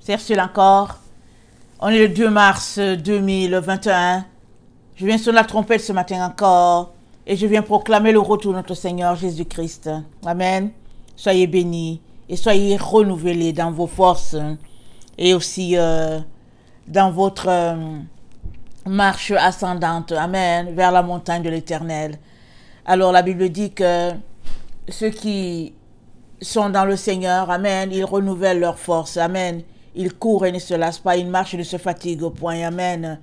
c'est Serge encore. On est le 2 mars 2021. Euh, je viens sur la trompette ce matin encore et je viens proclamer le retour de notre Seigneur Jésus-Christ. Amen. Soyez bénis et soyez renouvelés dans vos forces et aussi euh, dans votre euh, marche ascendante. Amen. Vers la montagne de l'éternel. Alors la Bible dit que ceux qui sont dans le Seigneur. Amen. Ils renouvellent leurs forces. Amen. Ils courent et ne se lassent pas. Ils marchent et ne se fatiguent point. Amen.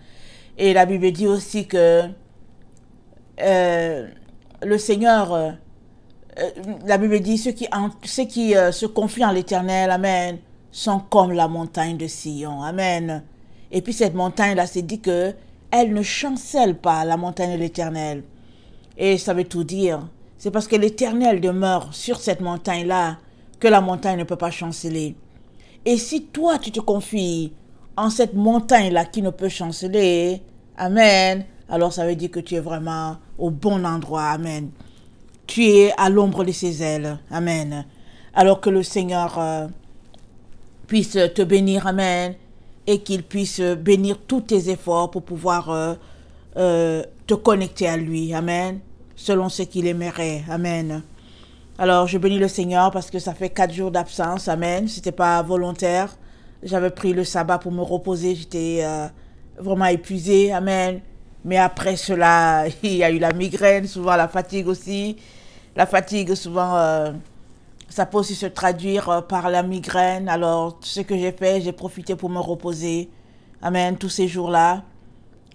Et la Bible dit aussi que euh, le Seigneur, euh, euh, la Bible dit, ceux qui, ceux qui se confient en l'Éternel, Amen, sont comme la montagne de Sion. Amen. Et puis cette montagne-là, c'est dit que elle ne chancelle pas, la montagne de l'Éternel. Et ça veut tout dire. C'est parce que l'Éternel demeure sur cette montagne-là que la montagne ne peut pas chanceler. Et si toi, tu te confies en cette montagne-là qui ne peut chanceler, Amen, alors ça veut dire que tu es vraiment au bon endroit, Amen. Tu es à l'ombre de ses ailes, Amen. Alors que le Seigneur euh, puisse te bénir, Amen, et qu'il puisse bénir tous tes efforts pour pouvoir euh, euh, te connecter à lui, Amen selon ce qu'il aimerait. Amen. Alors, je bénis le Seigneur parce que ça fait quatre jours d'absence. Amen. C'était pas volontaire. J'avais pris le sabbat pour me reposer. J'étais euh, vraiment épuisée. Amen. Mais après cela, il y a eu la migraine, souvent la fatigue aussi. La fatigue, souvent, euh, ça peut aussi se traduire euh, par la migraine. Alors, ce que j'ai fait, j'ai profité pour me reposer. Amen. Tous ces jours-là.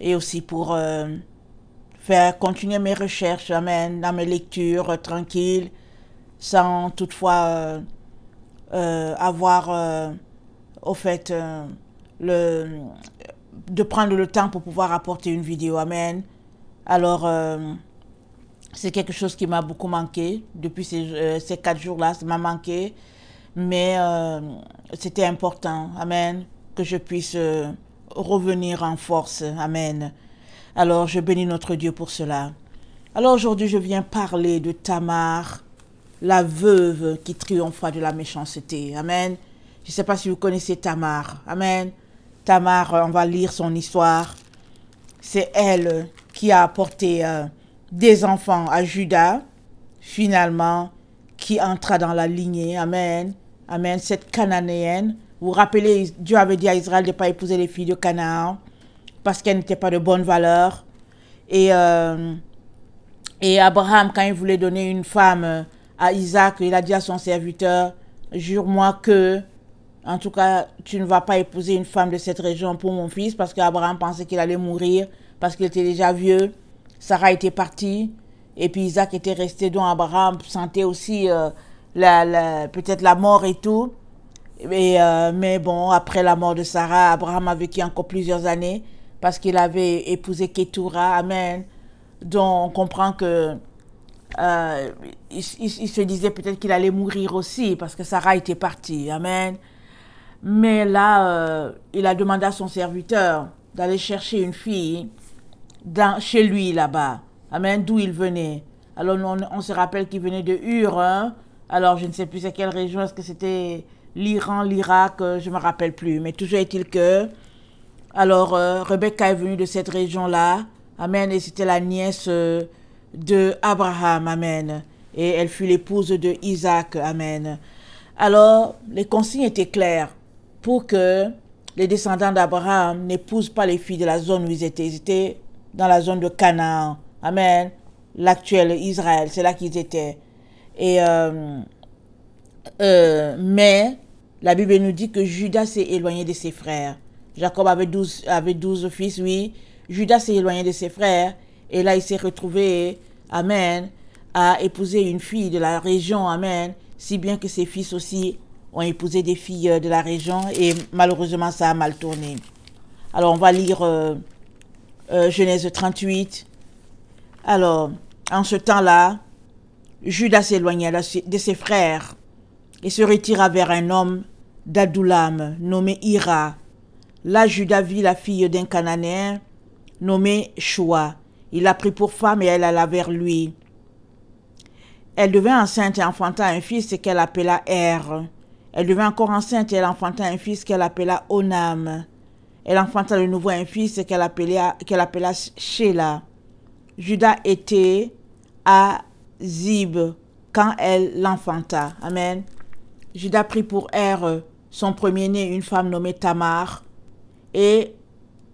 Et aussi pour continuer mes recherches amen, dans mes lectures euh, tranquilles, sans toutefois euh, euh, avoir, au fait, le, de prendre le temps pour pouvoir apporter une vidéo. Amen. Alors, c'est quelque chose qui m'a beaucoup manqué depuis ces, quatre jours-là. Ça m'a manqué, mais c'était important. Amen. Que je puisse revenir en force. Amen. Alors je bénis notre Dieu pour cela. Alors aujourd'hui, je viens parler de Tamar, la veuve qui triompha de la méchanceté. Amen. Je ne sais pas si vous connaissez Tamar. Amen. Tamar, euh, on va lire son histoire. C'est elle qui a apporté euh, des enfants à Judas, finalement, qui entra dans la lignée. Amen. Amen. Cette cananéenne. Vous vous rappelez, Dieu avait dit à Israël de ne pas épouser les filles de Canaan parce qu'elle n'était pas de bonne valeur. Et, euh, et Abraham, quand il voulait donner une femme euh, à Isaac, il a dit à son serviteur, jure-moi que, en tout cas, tu ne vas pas épouser une femme de cette région pour mon fils, parce qu'Abraham pensait qu'il allait mourir, parce qu'il était déjà vieux. Sarah était partie, et puis Isaac était resté, donc Abraham sentait aussi euh, la, la peut-être la mort et tout. Et, mais bon, après la mort de Sarah, Abraham a vécu encore plusieurs années parce qu'il avait épousé Ketura, Amen, Donc on comprend que euh, il, se disait peut-être qu'il allait mourir aussi parce que Sarah était partie, Amen. Mais là, euh, il a demandé à son serviteur d'aller chercher une fille dans, chez lui là-bas, Amen, d'où il venait. Alors on, se rappelle qu'il venait de Ur, hein. alors je ne sais plus c'est quelle région, est-ce que c'était l'Iran, l'Irak, euh, je ne me rappelle plus. Mais toujours est-il que alors, euh, Rebecca est venue de cette région-là. Amen. Et c'était la nièce d'Abraham, euh, de Abraham. Amen. Et elle fut l'épouse de Isaac. Amen. Alors, les consignes étaient claires pour que les descendants d'Abraham n'épousent pas les filles de la zone où ils étaient. Ils étaient dans la zone de Canaan. Amen. L'actuel Israël, c'est là qu'ils étaient. Et, euh, mais la Bible nous dit que Judas s'est éloigné de ses frères. Jacob avait douze avait fils, oui. Judas s'est éloigné de ses frères et là il s'est retrouvé, Amen, à épouser une fille de la région, Amen, si bien que ses fils aussi ont épousé des filles euh, de la région et malheureusement ça a mal tourné. Alors on va lire euh, euh, Genèse 38. Alors, en ce temps-là, Judas s'éloigna de ses frères et se retira vers un homme d'Adoulam nommé Ira, Là, Judas vit la fille d'un Cananéen nommé Shua. Il la prit pour femme et elle alla vers lui. Elle devint enceinte et enfanta un fils qu'elle appela Er. Elle devint encore enceinte et elle enfanta un fils qu'elle appela Onam. Elle enfanta de nouveau un fils qu'elle appela, qu Sheila. Judas était à Zib quand elle l'enfanta. Amen. Judas prit pour Er son premier-né une femme nommée Tamar. Et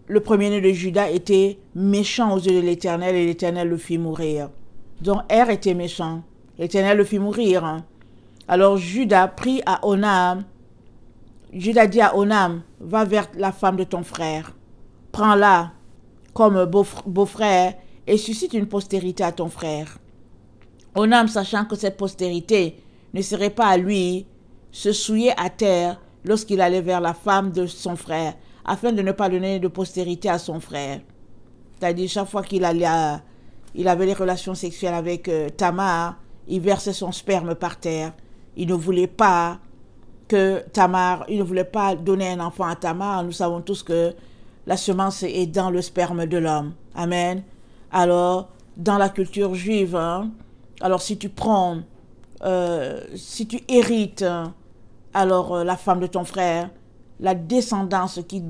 le premier-né de Judas était méchant aux yeux de l'Éternel et l'Éternel le fit mourir. Donc Er était méchant. L'Éternel le fit mourir. Hein. Alors Judas prit à Onam. Judas dit à Onam, va vers la femme de ton frère. Prends-la comme beau-frère et suscite une postérité à ton frère. Onam, sachant que cette postérité ne serait pas à lui, se souillait à terre lorsqu'il allait vers la femme de son frère afin de ne pas donner de postérité à son frère. C'est-à-dire, chaque fois qu'il allait il avait des relations sexuelles avec euh, Tamar, il versait son sperme par terre. Il ne voulait pas que Tamar, il ne voulait pas donner un enfant à Tamar. Nous savons tous que la semence est dans le sperme de l'homme. Amen. Alors, dans la culture juive, hein, alors si tu prends, euh, si tu hérites, hein, alors euh, la femme de ton frère, la descendance qui,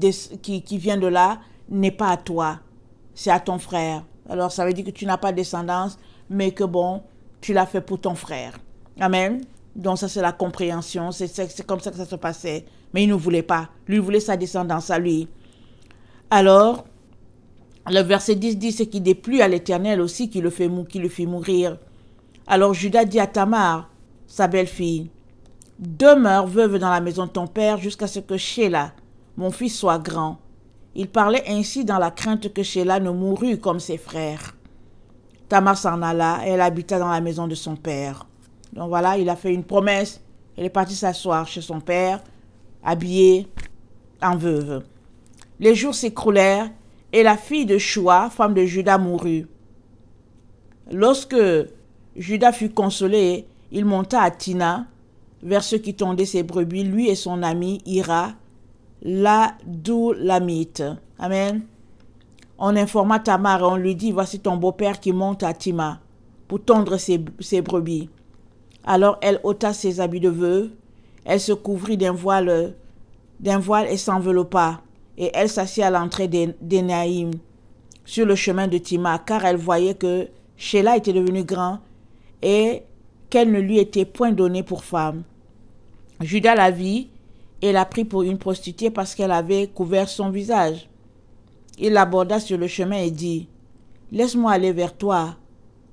vient de là n'est pas à toi, c'est à ton frère. Alors ça veut dire que tu n'as pas de descendance, mais que bon, tu l'as fait pour ton frère. Amen. Donc ça c'est la compréhension, c'est comme ça que ça se passait. Mais il ne voulait pas. Lui voulait sa descendance à lui. Alors, le verset 10 dit ce qui déplut à l'Éternel aussi qui le, fait, qui le fit mourir. Alors Judas dit à Tamar, sa belle-fille, Demeure veuve dans la maison de ton père jusqu'à ce que Sheila, mon fils, soit grand. Il parlait ainsi dans la crainte que Sheila ne mourût comme ses frères. Tamar s'en alla et elle habita dans la maison de son père. Donc voilà, il a fait une promesse. Elle est partie s'asseoir chez son père, habillée en veuve. Les jours s'écroulèrent et la fille de Shua, femme de Judas, mourut. Lorsque Judas fut consolé, il monta à Tina, vers ceux qui tondaient ses brebis, lui et son ami Ira, la mythe. Amen. On informa Tamar et on lui dit, voici ton beau-père qui monte à Tima pour tondre ses, brebis. Alors elle ôta ses habits de veuve, elle se couvrit d'un voile, d'un voile et s'enveloppa, et elle s'assit à l'entrée Naïm sur le chemin de Tima, car elle voyait que Sheila était devenu grand, et qu'elle ne lui était point donnée pour femme. Judas la vit et la prit pour une prostituée parce qu'elle avait couvert son visage. Il l'aborda sur le chemin et dit, Laisse-moi aller vers toi,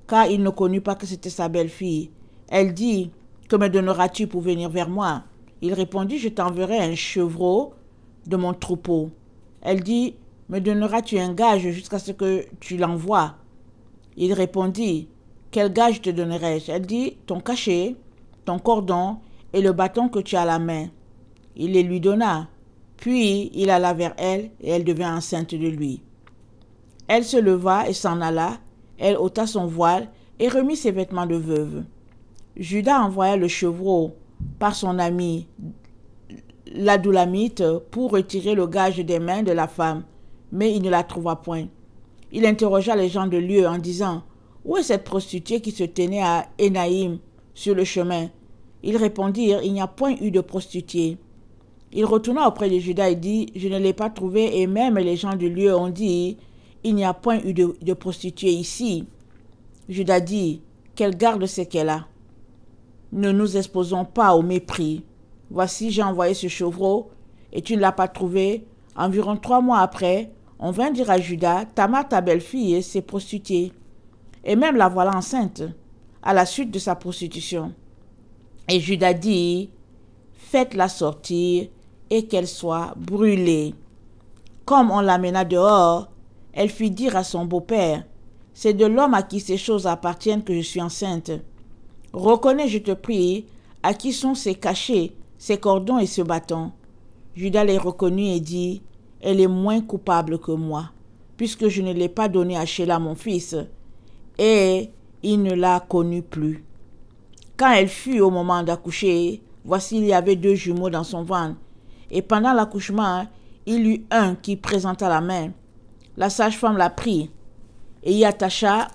car il ne connut pas que c'était sa belle-fille. Elle dit, Que me donneras-tu pour venir vers moi Il répondit, Je t'enverrai un chevreau de mon troupeau. Elle dit, Me donneras-tu un gage jusqu'à ce que tu l'envoies Il répondit, quel gage te donnerais-je je Elle dit, ton cachet, ton cordon et le bâton que tu as à la main. Il les lui donna. Puis il alla vers elle et elle devint enceinte de lui. Elle se leva et s'en alla. Elle ôta son voile et remit ses vêtements de veuve. Judas envoya le chevreau par son ami l'adoulamite pour retirer le gage des mains de la femme, mais il ne la trouva point. Il interrogea les gens de lieu en disant où est cette prostituée qui se tenait à Enaïm sur le chemin Ils répondirent, Il n'y a point eu de prostituée. Il retourna auprès de Judas et dit, Je ne l'ai pas trouvée, et même les gens du lieu ont dit, Il n'y a point eu de, prostituée ici. Judas dit, Qu'elle garde ce qu'elle a. Ne nous exposons pas au mépris. Voici, j'ai envoyé ce chevreau, et tu ne l'as pas trouvé. Environ trois mois après, on vint dire à Judas, Tama ta belle-fille, s'est prostituée et même la voilà enceinte à la suite de sa prostitution. Et Judas dit, faites-la sortir et qu'elle soit brûlée. Comme on l'amena dehors, elle fit dire à son beau-père, c'est de l'homme à qui ces choses appartiennent que je suis enceinte. Reconnais, je te prie, à qui sont ces cachets, ces cordons et ce bâton. Judas les reconnut et dit, elle est moins coupable que moi, puisque je ne l'ai pas donnée à Sheila mon fils, et il ne la connut plus. Quand elle fut au moment d'accoucher, voici il y avait deux jumeaux dans son ventre. Et pendant l'accouchement, il y eut un qui présenta la main. La sage-femme la prit et y attacha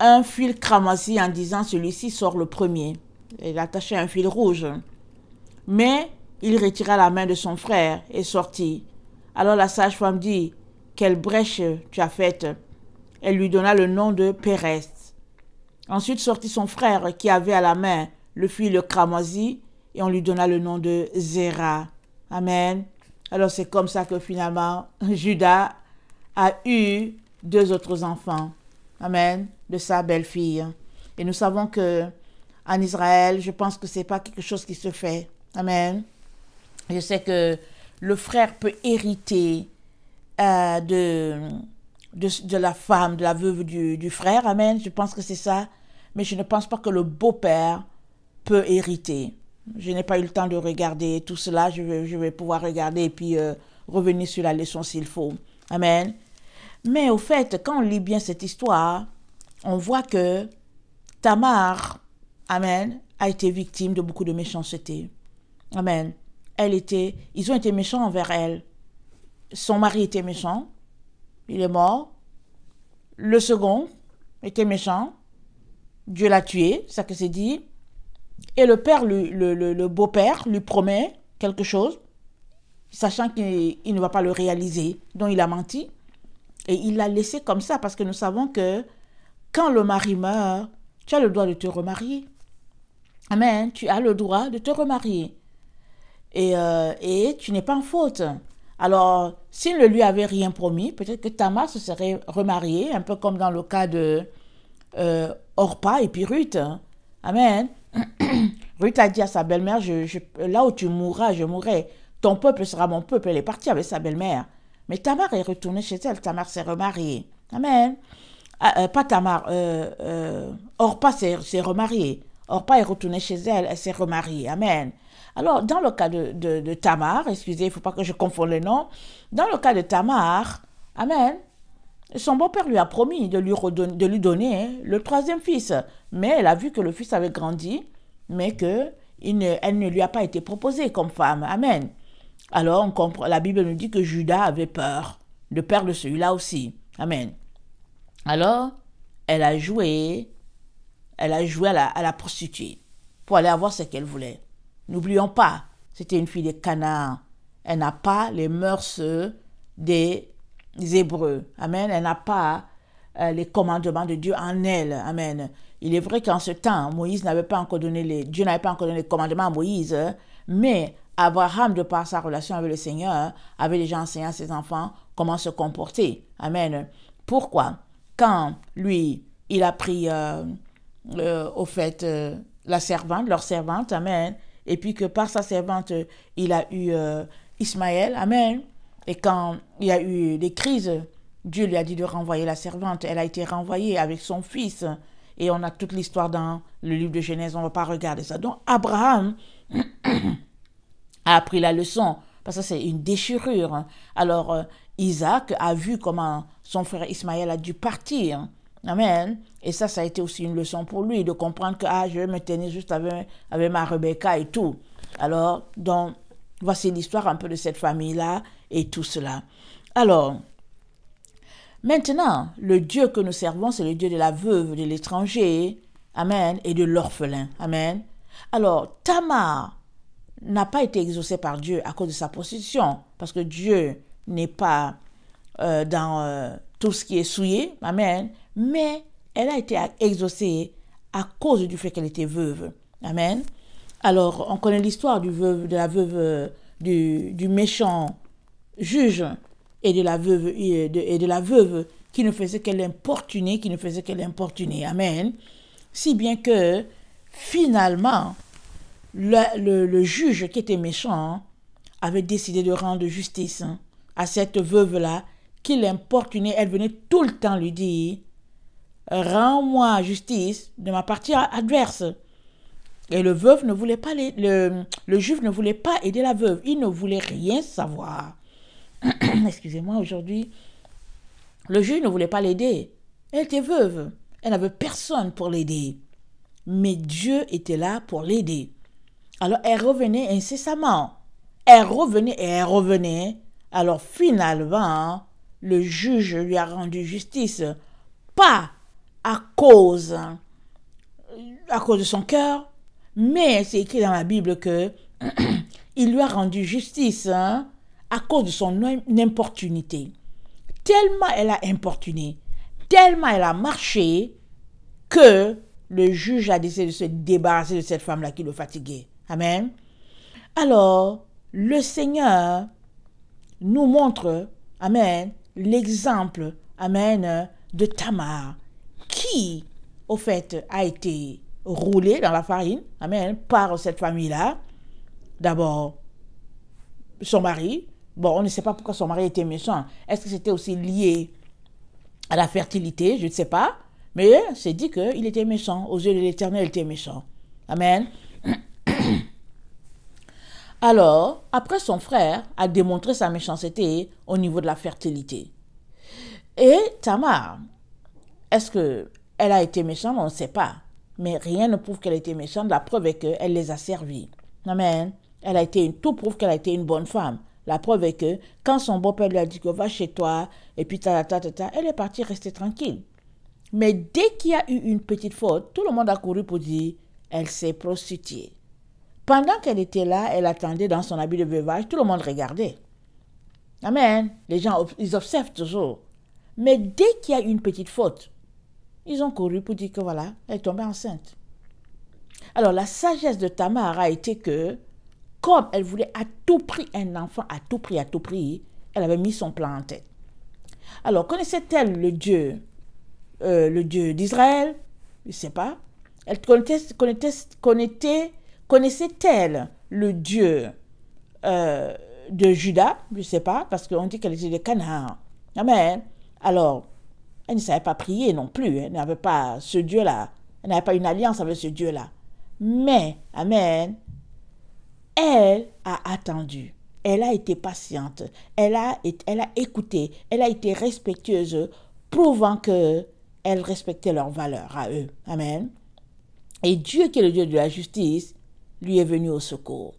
un fil cramoisi en disant celui-ci sort le premier. Elle attachait un fil rouge. Mais il retira la main de son frère et sortit. Alors la sage-femme dit, quelle brèche tu as faite. Elle lui donna le nom de Pérès. Ensuite sortit son frère qui avait à la main le fil le cramoisi et on lui donna le nom de Zéra. Amen. Alors c'est comme ça que finalement Judas a eu deux autres enfants. Amen. De sa belle-fille. Et nous savons que en Israël, je pense que c'est pas quelque chose qui se fait. Amen. Je sais que le frère peut hériter euh, de de, la femme, de la veuve du, frère. Amen. Je pense que c'est ça. Mais je ne pense pas que le beau-père peut hériter. Je n'ai pas eu le temps de regarder tout cela. Je vais, pouvoir regarder et puis euh, revenir sur la leçon s'il faut. Amen. Mais au fait, quand on lit bien cette histoire, on voit que Tamar, Amen, a été victime de beaucoup de méchanceté. Amen. Elle était, ils ont été méchants envers elle. Son mari était méchant, il est mort. Le second était méchant. Dieu l'a tué, ça que c'est dit. Et le père, le, beau-père, lui promet quelque chose, sachant qu'il ne va pas le réaliser, donc il a menti. Et il l'a laissé comme ça, parce que nous savons que quand le mari meurt, tu as le droit de te remarier. Amen, tu as le droit de te remarier. Et, euh, et tu n'es pas en faute. Alors, s'il ne lui avait rien promis, peut-être que Tamar se serait remariée, un peu comme dans le cas de euh, Orpa et puis Ruth. Hein. Amen. Ruth a dit à sa belle-mère, là où tu mourras, je mourrai. Ton peuple sera mon peuple. Elle est partie avec sa belle-mère. Mais Tamar est retournée chez elle. Tamar s'est remariée. Amen. Ah, euh, pas Tamar. Euh, euh, Orpah Orpa s'est remariée. Orpa est retournée chez elle. Elle s'est remariée. Amen. Alors, dans le cas de, Tamar, excusez, il ne faut pas que je confonde les noms, dans le cas de Tamar, Amen, son beau-père lui a promis de lui, donner hein, le troisième fils, mais elle a vu que le fils avait grandi, mais que ne, lui a pas été proposée comme femme. Amen. Alors, on comprend, la Bible nous dit que Judas avait peur de perdre celui-là aussi. Amen. Alors, elle a joué, elle a joué à la, à la prostituée pour aller avoir ce qu'elle voulait. N'oublions pas, c'était une fille des Canaan. Elle n'a pas les mœurs euh, des Hébreux. Amen. Elle n'a pas euh, les commandements de Dieu en elle. Amen. Il est vrai qu'en ce temps, Moïse n'avait pas encore donné les, Dieu n'avait pas encore donné les commandements à Moïse, hein. mais Abraham, de par sa relation avec le Seigneur, hein, avait déjà enseigné à ses enfants comment se comporter. Amen. Pourquoi Quand lui, il a pris euh, au fait la servante, leur servante, amen, et puis que par sa servante, il a eu euh, Ismaël. Amen. Et quand il y a eu des crises, Dieu lui a dit de renvoyer la servante. Elle a été renvoyée avec son fils. Et on a toute l'histoire dans le livre de Genèse, on ne va pas regarder ça. Donc Abraham a appris la leçon, parce que c'est une déchirure. Alors euh, Isaac a vu comment son frère Ismaël a dû partir. Amen. Et ça, ça a été aussi une leçon pour lui, de comprendre que ah, je vais me tenir juste avec, ma Rebecca et tout. Alors, donc, voici l'histoire un peu de cette famille-là et tout cela. Alors, maintenant, le Dieu que nous servons, c'est le Dieu de la veuve, de l'étranger, Amen, et de l'orphelin. Amen. Alors, Tamar n'a pas été exaucée par Dieu à cause de sa prostitution, parce que Dieu n'est pas euh, dans euh, tout ce qui est souillé. Amen mais elle a été exaucée à cause du fait qu'elle était veuve. Amen. Alors, on connaît l'histoire du veuve, de la veuve, euh, du, méchant juge et de la veuve, et de, la veuve qui ne faisait qu'elle importuner, qui ne faisait qu'elle importuner. Amen. Si bien que, finalement, le, juge qui était méchant avait décidé de rendre justice à cette veuve-là qui l'importunait. Elle venait tout le temps lui dire rends-moi justice de ma partie adverse. Et le veuve ne voulait pas le, le ne voulait pas aider la veuve. Il ne voulait rien savoir. Excusez-moi, aujourd'hui, le juge ne voulait pas l'aider. Elle était veuve. Elle n'avait personne pour l'aider. Mais Dieu était là pour l'aider. Alors elle revenait incessamment. Elle revenait et elle revenait. Alors finalement, le juge lui a rendu justice. Pas à cause, à cause de son cœur, mais c'est écrit dans la Bible que il lui a rendu justice hein, à cause de son importunité. Tellement elle a importuné, tellement elle a marché que le juge a décidé de se débarrasser de cette femme-là qui le fatiguait. Amen. Alors, le Seigneur nous montre, Amen, l'exemple, Amen, de Tamar qui, au fait, a été roulé dans la farine, amen, par cette famille-là. D'abord, son mari. Bon, on ne sait pas pourquoi son mari était méchant. Est-ce que c'était aussi lié à la fertilité Je ne sais pas. Mais c'est dit qu'il était méchant. Aux yeux de l'Éternel, il était méchant. Amen. Alors, après, son frère a démontré sa méchanceté au niveau de la fertilité. Et Tamar est-ce qu'elle a été méchante On ne sait pas. Mais rien ne prouve qu'elle était été méchante. La preuve est qu'elle les a servis. Amen. Elle a été une, tout prouve qu'elle a été une bonne femme. La preuve est que quand son beau-père lui a dit que va chez toi, et puis ta, ta, ta, ta elle est partie rester tranquille. Mais dès qu'il y a eu une petite faute, tout le monde a couru pour dire elle s'est prostituée. Pendant qu'elle était là, elle attendait dans son habit de veuvage, tout le monde regardait. Amen. Les gens, ils observent toujours. Mais dès qu'il y a une petite faute, ils ont couru pour dire que voilà, elle est tombée enceinte. Alors la sagesse de Tamar a été que, comme elle voulait à tout prix un enfant, à tout prix, à tout prix, elle avait mis son plan en tête. Alors connaissait-elle le Dieu, euh, le Dieu d'Israël Je ne sais pas. Elle connaissait, connaissait, connaissait-elle le Dieu euh, de Judas Je ne sais pas, parce qu'on dit qu'elle était de Canaan. Amen. Alors, elle ne savait pas prier non plus. Elle n'avait pas ce Dieu-là. Elle n'avait pas une alliance avec ce Dieu-là. Mais, Amen, elle a attendu. Elle a été patiente. Elle a, elle a écouté. Elle a été respectueuse, prouvant que elle respectait leurs valeurs à eux. Amen. Et Dieu, qui est le Dieu de la justice, lui est venu au secours.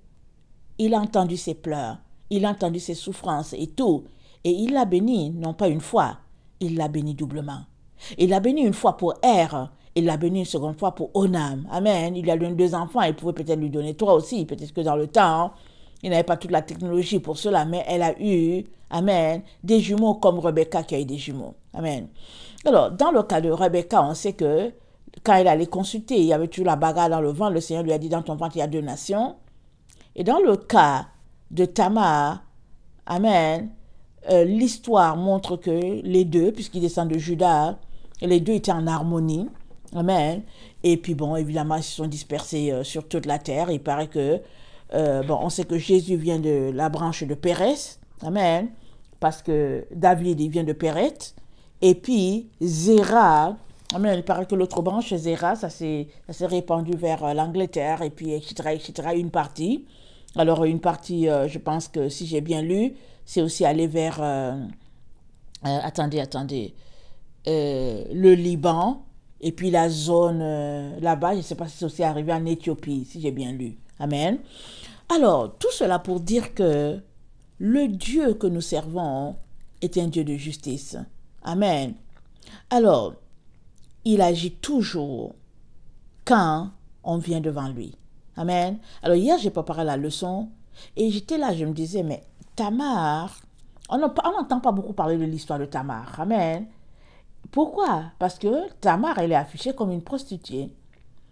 Il a entendu ses pleurs, il a entendu ses souffrances et tout, et il l'a béni, non pas une fois, il l'a béni doublement. Il l'a béni une fois pour R, il l'a béni une seconde fois pour Onam. Amen. Il a donné deux enfants, il pouvait peut-être lui donner trois aussi, peut-être que dans le temps, hein. il n'avait pas toute la technologie pour cela, mais elle a eu, Amen, des jumeaux comme Rebecca qui a eu des jumeaux. Amen. Alors, dans le cas de Rebecca, on sait que quand elle allait consulter, il y avait toujours la bagarre dans le vent. Le Seigneur lui a dit Dans ton ventre, il y a deux nations. Et dans le cas de Tamar, Amen, euh, l'histoire montre que les deux, puisqu'ils descendent de Judas, les deux étaient en harmonie. Amen. Et puis bon, évidemment, ils se sont dispersés euh, sur toute la terre. Il paraît que, euh, bon, on sait que Jésus vient de la branche de Pérès. Amen. Parce que David, il vient de Péret. Et puis, Zéra, amen, il paraît que l'autre branche, Zéra, ça s'est répandu vers l'Angleterre, et puis, etc., etc., une partie. Alors, une partie, je pense que si j'ai bien lu, c'est aussi aller vers, euh, euh, attendez, attendez, euh, le Liban, et puis la zone là-bas, je ne sais pas si c'est aussi arrivé en Éthiopie, si j'ai bien lu. Amen. Alors, tout cela pour dire que le Dieu que nous servons est un Dieu de justice. Amen. Alors, il agit toujours quand on vient devant lui. Amen. Alors hier, j'ai préparé la leçon et j'étais là, je me disais, mais Tamar, on n'entend pas beaucoup parler de l'histoire de Tamar. Amen. Pourquoi Parce que Tamar, elle est affichée comme une prostituée.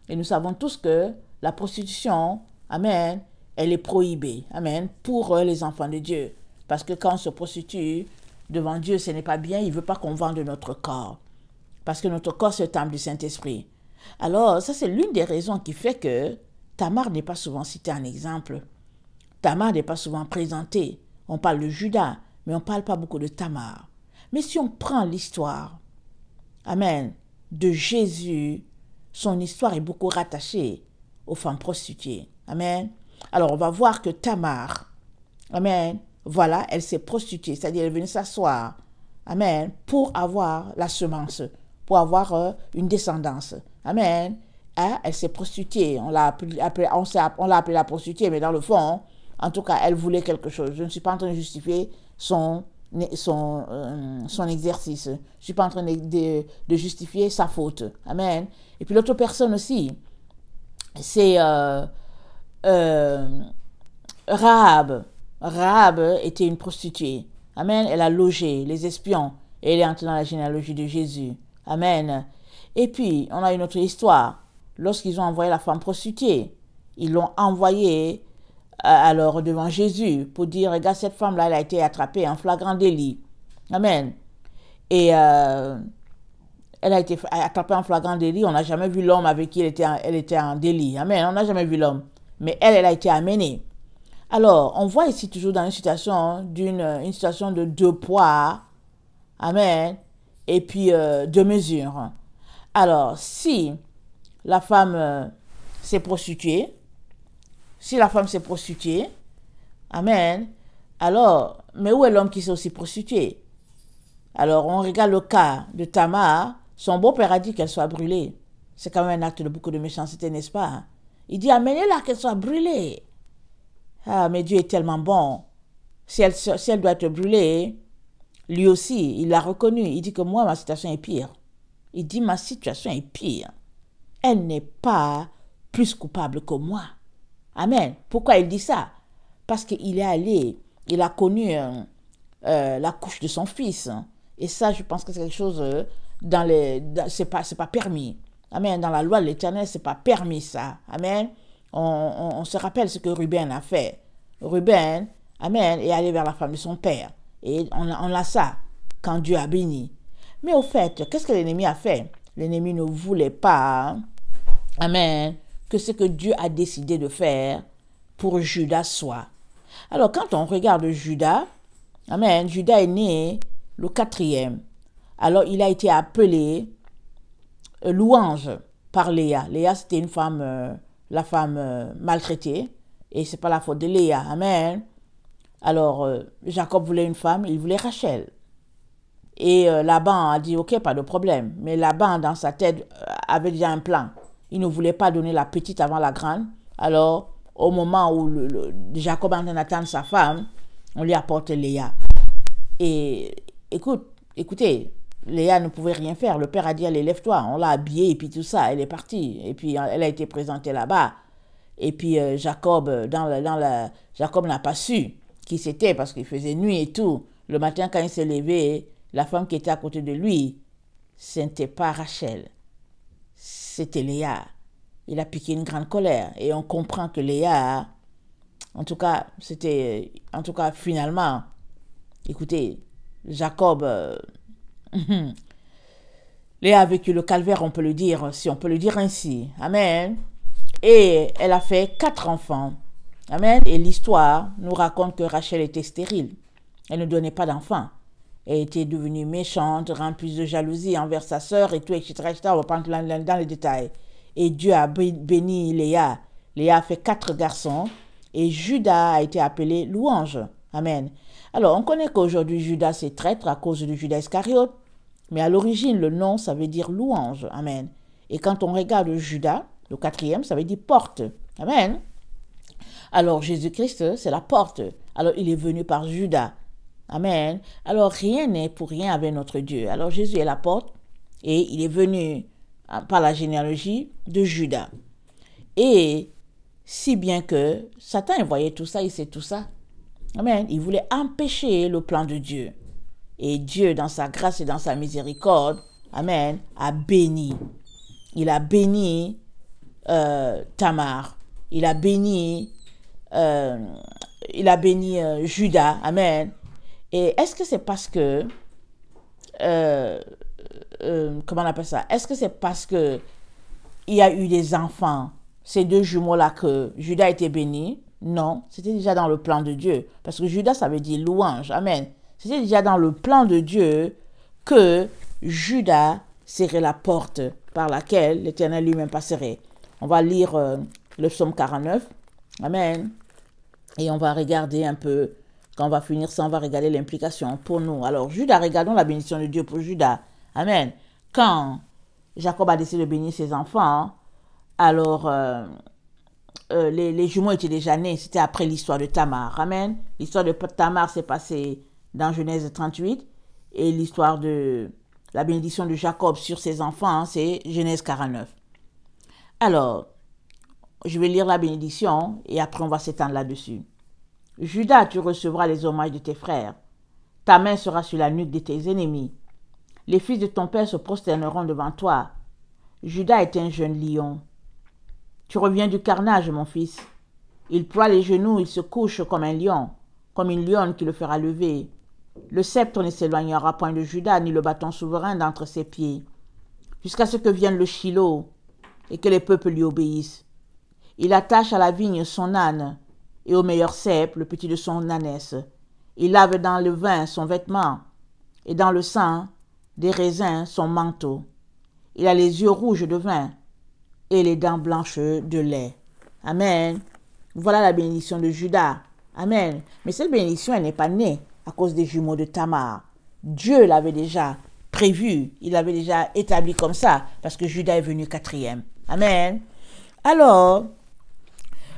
Et nous savons tous que la prostitution, Amen, elle est prohibée. Amen. Pour euh, les enfants de Dieu. Parce que quand on se prostitue devant Dieu, ce n'est pas bien. Il ne veut pas qu'on vende notre corps. Parce que notre corps se temple du Saint-Esprit. Alors, ça, c'est l'une des raisons qui fait que Tamar n'est pas souvent citée en exemple. Tamar n'est pas souvent présentée. On parle de Judas, mais on ne parle pas beaucoup de Tamar. Mais si on prend l'histoire, Amen, de Jésus, son histoire est beaucoup rattachée aux femmes prostituées. Amen. Alors on va voir que Tamar, Amen, voilà, elle s'est prostituée, c'est-à-dire elle est venue s'asseoir, Amen, pour avoir la semence, pour avoir euh, une descendance. Amen. Ah, elle s'est prostituée, on l'a appelée, appelé la prostituée, mais dans le fond, en tout cas, elle voulait quelque chose. Je ne suis pas en train de justifier son, son, euh, son exercice. Je ne suis pas en train de, justifier sa faute. Amen. Et puis l'autre personne aussi, c'est euh, euh, Rahab. Rahab était une prostituée. Amen. Elle a logé les espions et elle est entrée dans la généalogie de Jésus. Amen. Et puis, on a une autre histoire. Lorsqu'ils ont envoyé la femme prostituée, ils l'ont envoyée alors devant Jésus pour dire, regarde, cette femme-là, elle a été attrapée en flagrant délit. Amen. Et euh, elle a été attrapée en flagrant délit. On n'a jamais vu l'homme avec qui elle était en, elle était en délit. Amen. On n'a jamais vu l'homme. Mais elle, elle a été amenée. Alors, on voit ici toujours dans une situation, hein, d'une, situation euh, de deux poids. Amen. Et puis euh, deux mesures. Alors, si la femme s'est prostituée, si la femme s'est prostituée, Amen, alors, mais où est l'homme qui s'est aussi prostitué Alors, on regarde le cas de Tamar. Son beau-père a dit qu'elle soit brûlée. C'est quand même un acte de beaucoup de méchanceté, n'est-ce pas Il dit, amenez-la qu'elle soit brûlée. Ah, mais Dieu est tellement bon. Si elle, si elle doit être brûlée, lui aussi, il l'a reconnu. Il dit que moi, ma situation est pire. Il dit, ma situation est pire. Elle n'est pas plus coupable que moi. Amen. Pourquoi il dit ça Parce qu'il est allé, il a connu euh, euh, la couche de son fils. Hein. Et ça, je pense que c'est quelque chose euh, dans les, c'est pas, permis. Amen. Dans la loi de l'Éternel, c'est pas permis ça. Amen. On, se rappelle ce que Ruben a fait. Ruben, amen, est allé vers la femme de son père. Et on, on a ça quand Dieu a béni. Mais au fait, qu'est-ce que l'ennemi a fait L'ennemi ne voulait pas, hein. amen, que ce que Dieu a décidé de faire pour Judas soit. Alors quand on regarde Judas, Amen, Judas est né le quatrième. Alors il a été appelé euh, louange par Léa. Léa c'était une femme, euh, la femme euh, maltraitée, et c'est pas la faute de Léa. Amen. Alors Jacob voulait une femme, il voulait Rachel. Et Laban a dit ok pas de problème, mais Laban dans sa tête avait déjà un plan il ne voulait pas donner la petite avant la grande. Alors, au moment où le, est Jacob train d'attendre sa femme, on lui apporte Léa. Et écoute, écoutez, Léa ne pouvait rien faire. Le père a dit, allez, lève-toi. On l'a habillée et puis tout ça. Elle est partie. Et puis, elle a été présentée là-bas. Et puis, euh, Jacob, euh, dans dans Jacob n'a pas su qui c'était parce qu'il faisait nuit et tout. Le matin, quand il s'est levé, la femme qui était à côté de lui, ce n'était pas Rachel c'était Léa. Il a piqué une grande colère et on comprend que Léa, en tout cas, c'était, en tout cas, finalement, écoutez, Jacob, euh, Léa a vécu le calvaire, on peut le dire, si on peut le dire ainsi. Amen. Et elle a fait quatre enfants. Amen. Et l'histoire nous raconte que Rachel était stérile. Elle ne donnait pas d'enfants était devenue méchante, remplie de jalousie envers sa sœur et tout, etc., etc. On va pas dans les détails. Et Dieu a béni Léa. Léa a fait quatre garçons et Judas a été appelé louange. Amen. Alors, on connaît qu'aujourd'hui Judas c'est traître à cause de Judas Iscariote, mais à l'origine, le nom, ça veut dire louange. Amen. Et quand on regarde Judas, le quatrième, ça veut dire porte. Amen. Alors, Jésus-Christ, c'est la porte. Alors, il est venu par Judas. Amen. Alors rien n'est pour rien avec notre Dieu. Alors Jésus est la porte et il est venu ah, par la généalogie de Judas. Et si bien que Satan, voyait tout ça, il sait tout ça. Amen. Il voulait empêcher le plan de Dieu. Et Dieu, dans sa grâce et dans sa miséricorde, Amen, a béni. Il a béni euh, Tamar. Il a béni, euh, il a béni euh, Judas. Amen. Et est-ce que c'est parce que... Euh, euh, euh, comment on appelle ça Est-ce que c'est parce que il y a eu des enfants, ces deux jumeaux-là, que Judas a été béni Non, c'était déjà dans le plan de Dieu. Parce que Judas, ça veut dire louange. Amen. C'était déjà dans le plan de Dieu que Judas serait la porte par laquelle l'Éternel lui-même passerait. On va lire le psaume 49. Amen. Et on va regarder un peu quand on va finir ça, on va regarder l'implication pour nous. Alors, Judas, regardons la bénédiction de Dieu pour Judas. Amen. Quand Jacob a décidé de bénir ses enfants, hein, alors euh, euh, les, jumeaux étaient déjà nés. C'était après l'histoire de Tamar. Amen. L'histoire de Tamar s'est passée dans Genèse 38 et l'histoire de la bénédiction de Jacob sur ses enfants, hein, c'est Genèse 49. Alors, je vais lire la bénédiction et après on va s'étendre là-dessus. Judas, tu recevras les hommages de tes frères. Ta main sera sur la nuque de tes ennemis. Les fils de ton père se prosterneront devant toi. Judas est un jeune lion. Tu reviens du carnage, mon fils. Il ploie les genoux, il se couche comme un lion, comme une lionne qui le fera lever. Le sceptre ne s'éloignera point de Judas, ni le bâton souverain d'entre ses pieds, jusqu'à ce que vienne le Shiloh et que les peuples lui obéissent. Il attache à la vigne son âne, et au meilleur cèpe le petit de son ânesse. Il lave dans le vin son vêtement, et dans le sang des raisins son manteau. Il a les yeux rouges de vin, et les dents blanches de lait. Amen. Voilà la bénédiction de Judas. Amen. Mais cette bénédiction, elle n'est pas née à cause des jumeaux de Tamar. Dieu l'avait déjà prévu, il l'avait déjà établi comme ça, parce que Judas est venu quatrième. Amen. Alors,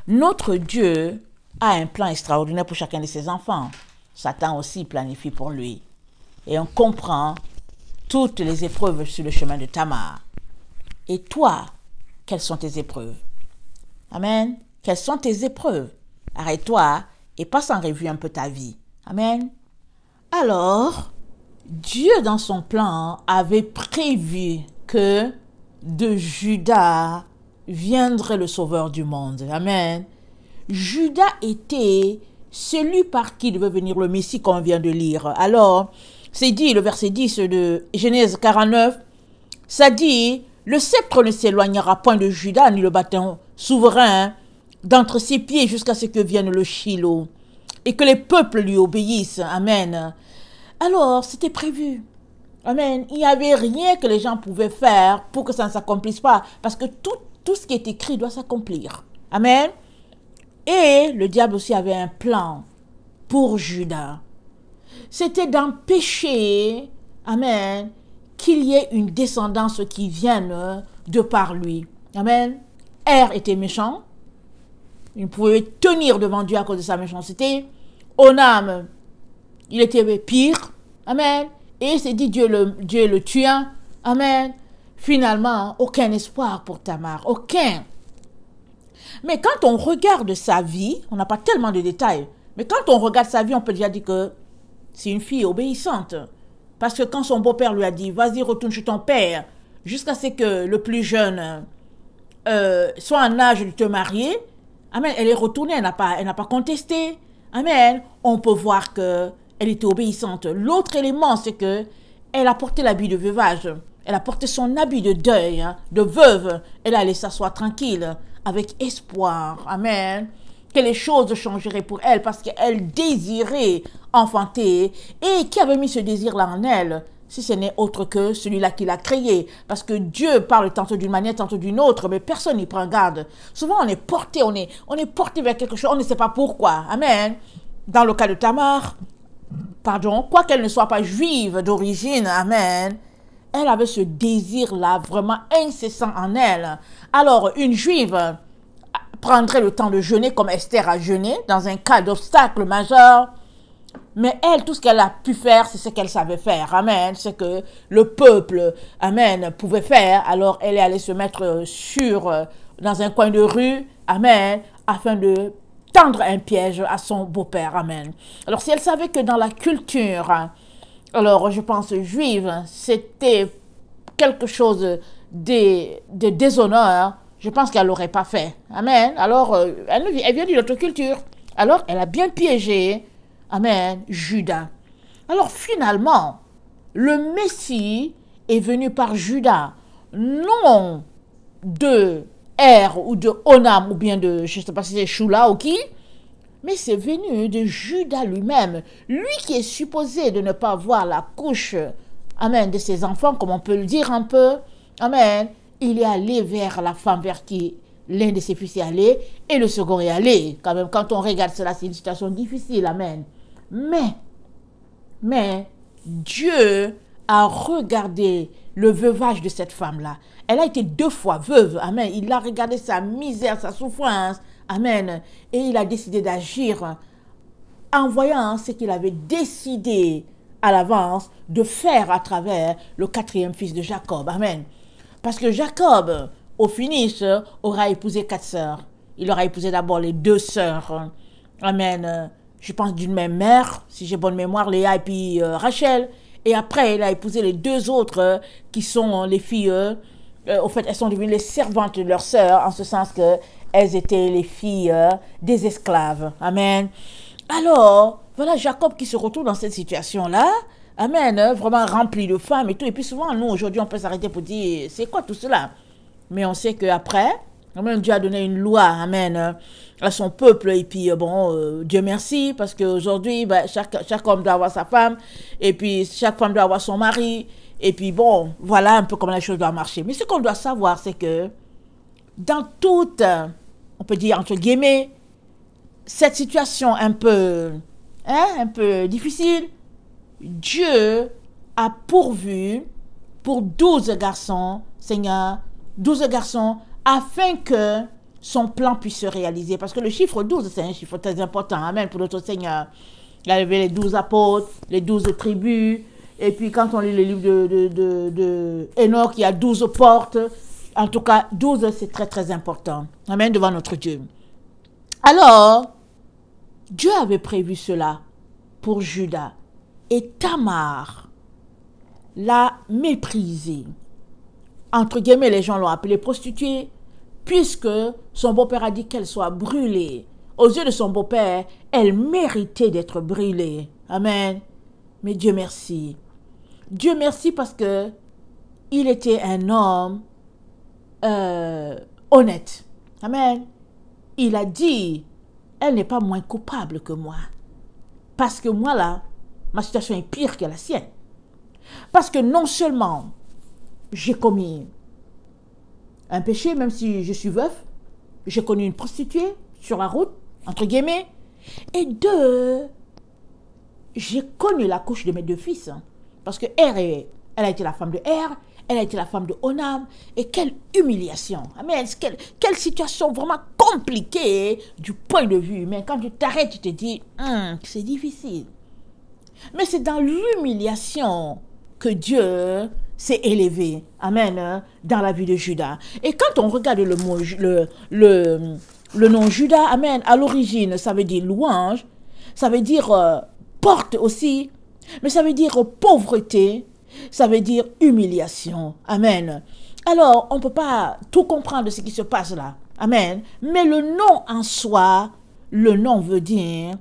notre Dieu a un plan extraordinaire pour chacun de ses enfants. Satan aussi planifie pour lui. Et on comprend toutes les épreuves sur le chemin de Tamar. Et toi, quelles sont tes épreuves Amen. Quelles sont tes épreuves Arrête-toi et passe en revue un peu ta vie. Amen. Alors, Dieu dans son plan avait prévu que de Judas viendrait le sauveur du monde. Amen. Judas était celui par qui devait venir le Messie qu'on vient de lire. Alors, c'est dit, le verset 10 de Genèse 49, ça dit, le sceptre ne s'éloignera point de Judas, ni le bâton souverain d'entre ses pieds jusqu'à ce que vienne le Shiloh, et que les peuples lui obéissent. Amen. Alors, c'était prévu. Amen. Il n'y avait rien que les gens pouvaient faire pour que ça ne s'accomplisse pas, parce que tout, tout ce qui est écrit doit s'accomplir. Amen. Et le diable aussi avait un plan pour Judas. C'était d'empêcher, Amen, qu'il y ait une descendance qui vienne de par lui. Amen. R était méchant. Il pouvait tenir devant Dieu à cause de sa méchanceté. Onam, il était pire. Amen. Et c'est dit Dieu le, Dieu le Amen. Finalement, aucun espoir pour Tamar. Aucun. Mais quand on regarde sa vie, on n'a pas tellement de détails, mais quand on regarde sa vie, on peut déjà dire que c'est une fille obéissante. Parce que quand son beau-père lui a dit, vas-y, retourne chez ton père, jusqu'à ce que le plus jeune euh, soit en âge de te marier, Amen, elle est retournée, elle n'a pas, pas contesté. Amen, on peut voir que elle était obéissante. L'autre élément, c'est que elle a porté l'habit de veuvage. Elle a porté son habit de deuil, hein, de veuve. Elle a laissé s'asseoir tranquille avec espoir. Amen. Que les choses changeraient pour elle parce qu'elle désirait enfanter. Et qui avait mis ce désir-là en elle si ce n'est autre que celui-là qui l'a créé. Parce que Dieu parle tantôt d'une manière, tantôt d'une autre, mais personne n'y prend garde. Souvent, on est porté, on est, on est porté vers quelque chose, on ne sait pas pourquoi. Amen. Dans le cas de Tamar, pardon, quoi qu'elle ne soit pas juive d'origine, amen, elle avait ce désir-là vraiment incessant en elle. Alors, une juive prendrait le temps de jeûner comme Esther a jeûné dans un cas d'obstacle majeur. Mais elle, tout ce qu'elle a pu faire, c'est ce qu'elle savait faire. Amen. Ce que le peuple, Amen, pouvait faire. Alors, elle est allée se mettre sur, dans un coin de rue, Amen, afin de tendre un piège à son beau-père. Amen. Alors, si elle savait que dans la culture, alors, je pense, juive, c'était quelque chose des déshonneurs, déshonneur, je pense qu'elle l'aurait pas fait. Amen. Alors, euh, elle, vient d'une autre culture. Alors, elle a bien piégé, Amen, Judas. Alors, finalement, le Messie est venu par Judas, non de R ou de Onam ou bien de, je ne sais pas si c'est Shula ou qui, mais c'est venu de Judas lui-même, lui qui est supposé de ne pas voir la couche, Amen, de ses enfants, comme on peut le dire un peu, Amen. Il est allé vers la femme vers qui l'un de ses fils est allé et le second est allé. Quand même, quand on regarde cela, c'est une situation difficile. Amen. Mais, mais, Dieu a regardé le veuvage de cette femme-là. Elle a été deux fois veuve. Amen. Il a regardé sa misère, sa souffrance. Amen. Et il a décidé d'agir en voyant ce qu'il avait décidé à l'avance de faire à travers le quatrième fils de Jacob. Amen. Parce que Jacob, au finish, aura épousé quatre sœurs. Il aura épousé d'abord les deux sœurs. Amen. Je pense d'une même mère, si j'ai bonne mémoire, Léa et puis euh, Rachel. Et après, il a épousé les deux autres qui sont les filles. Euh, au fait, elles sont devenues les servantes de leurs sœurs, en ce sens que elles étaient les filles euh, des esclaves. Amen. Alors, voilà Jacob qui se retrouve dans cette situation-là. Amen, vraiment rempli de femmes et tout. Et puis souvent, nous, aujourd'hui, on peut s'arrêter pour dire, c'est quoi tout cela Mais on sait qu'après, même Dieu a donné une loi, Amen, euh, à son peuple. Et puis, euh, bon, euh, Dieu merci, parce qu'aujourd'hui, bah, chaque, chaque homme doit avoir sa femme, et puis chaque femme doit avoir son mari. Et puis, bon, voilà un peu comment les choses doivent marcher. Mais ce qu'on doit savoir, c'est que dans toute, on peut dire entre guillemets, cette situation un peu, hein, un peu difficile, Dieu a pourvu pour 12 garçons, Seigneur, 12 garçons, afin que son plan puisse se réaliser. Parce que le chiffre 12, c'est un chiffre très important. Amen, pour notre Seigneur. Il avait les 12 apôtres, les 12 tribus. Et puis quand on lit le livre de, de, il y a 12 portes. En tout cas, 12, c'est très très important. Amen, devant notre Dieu. Alors, Dieu avait prévu cela pour Judas et Tamar l'a méprisée. Entre guillemets, les gens l'ont appelée prostituée, puisque son beau-père a dit qu'elle soit brûlée. Aux yeux de son beau-père, elle méritait d'être brûlée. Amen. Mais Dieu merci. Dieu merci parce que il était un homme euh, honnête. Amen. Il a dit, elle n'est pas moins coupable que moi. Parce que moi là, ma situation est pire que la sienne. Parce que non seulement j'ai commis un péché, même si je suis veuf, j'ai connu une prostituée sur la route, entre guillemets, et deux, j'ai connu la couche de mes deux fils. Hein. parce que R, elle a été la femme de R, elle a été la femme de Onam, et quelle humiliation. Ah, mais quelle, situation vraiment compliquée du point de vue Mais Quand tu t'arrêtes, tu te dis, hum, c'est difficile. Mais c'est dans l'humiliation que Dieu s'est élevé. Amen. Hein, dans la vie de Judas. Et quand on regarde le, le, nom Judas, Amen, à l'origine, ça veut dire louange, ça veut dire euh, porte aussi, mais ça veut dire pauvreté, ça veut dire humiliation. Amen. Alors, on ne peut pas tout comprendre de ce qui se passe là. Amen. Mais le nom en soi, le nom veut dire